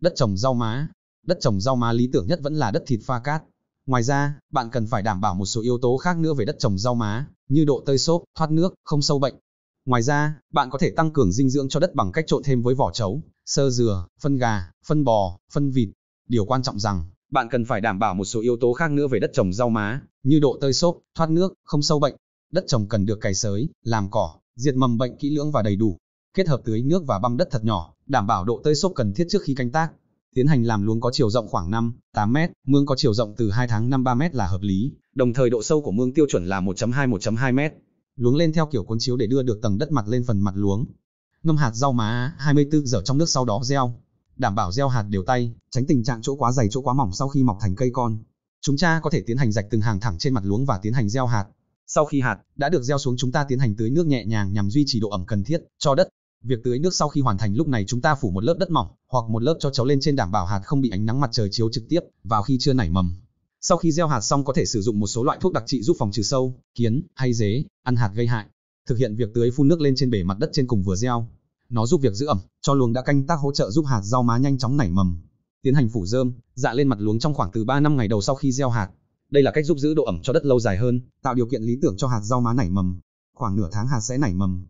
đất trồng rau má. Đất trồng rau má lý tưởng nhất vẫn là đất thịt pha cát. Ngoài ra, bạn cần phải đảm bảo một số yếu tố khác nữa về đất trồng rau má, như độ tơi xốp, thoát nước, không sâu bệnh. Ngoài ra, bạn có thể tăng cường dinh dưỡng cho đất bằng cách trộn thêm với vỏ trấu, sơ dừa, phân gà, phân bò, phân vịt. Điều quan trọng rằng, bạn cần phải đảm bảo một số yếu tố khác nữa về đất trồng rau má, như độ tơi xốp, thoát nước, không sâu bệnh. Đất trồng cần được cày sới, làm cỏ, diệt mầm bệnh kỹ lưỡng và đầy đủ kết hợp tưới nước và băm đất thật nhỏ, đảm bảo độ tơi xốp cần thiết trước khi canh tác. Tiến hành làm luống có chiều rộng khoảng 5, 8 m, mương có chiều rộng từ 2 tháng 5 3 m là hợp lý, đồng thời độ sâu của mương tiêu chuẩn là 1.2 1.2 m. Luống lên theo kiểu cuốn chiếu để đưa được tầng đất mặt lên phần mặt luống. Ngâm hạt rau má 24 giờ trong nước sau đó gieo. Đảm bảo gieo hạt đều tay, tránh tình trạng chỗ quá dày chỗ quá mỏng sau khi mọc thành cây con. Chúng ta có thể tiến hành rạch từng hàng thẳng trên mặt luống và tiến hành gieo hạt. Sau khi hạt đã được gieo xuống chúng ta tiến hành tưới nước nhẹ nhàng nhằm duy trì độ ẩm cần thiết cho đất. Việc tưới nước sau khi hoàn thành lúc này chúng ta phủ một lớp đất mỏng, hoặc một lớp cho cháu lên trên đảm bảo hạt không bị ánh nắng mặt trời chiếu trực tiếp vào khi chưa nảy mầm. Sau khi gieo hạt xong có thể sử dụng một số loại thuốc đặc trị giúp phòng trừ sâu, kiến hay dế ăn hạt gây hại. Thực hiện việc tưới phun nước lên trên bề mặt đất trên cùng vừa gieo. Nó giúp việc giữ ẩm, cho luống đã canh tác hỗ trợ giúp hạt rau má nhanh chóng nảy mầm. Tiến hành phủ rơm, dạ lên mặt luống trong khoảng từ 3 năm ngày đầu sau khi gieo hạt. Đây là cách giúp giữ độ ẩm cho đất lâu dài hơn, tạo điều kiện lý tưởng cho hạt rau má nảy mầm. Khoảng nửa tháng hạt sẽ nảy mầm.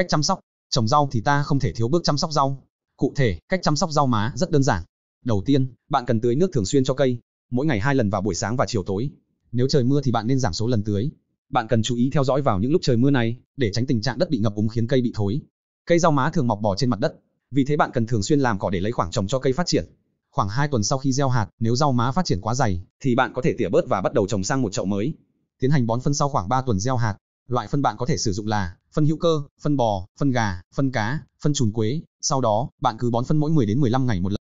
Cách chăm sóc, trồng rau thì ta không thể thiếu bước chăm sóc rau. Cụ thể, cách chăm sóc rau má rất đơn giản. Đầu tiên, bạn cần tưới nước thường xuyên cho cây, mỗi ngày hai lần vào buổi sáng và chiều tối. Nếu trời mưa thì bạn nên giảm số lần tưới. Bạn cần chú ý theo dõi vào những lúc trời mưa này để tránh tình trạng đất bị ngập úng khiến cây bị thối. Cây rau má thường mọc bò trên mặt đất, vì thế bạn cần thường xuyên làm cỏ để lấy khoảng trồng cho cây phát triển. Khoảng 2 tuần sau khi gieo hạt, nếu rau má phát triển quá dày thì bạn có thể tỉa bớt và bắt đầu trồng sang một chậu mới. Tiến hành bón phân sau khoảng 3 tuần gieo hạt, loại phân bạn có thể sử dụng là phân hữu cơ, phân bò, phân gà, phân cá, phân chuồn quế, sau đó bạn cứ bón phân mỗi 10 đến 15 ngày một lần.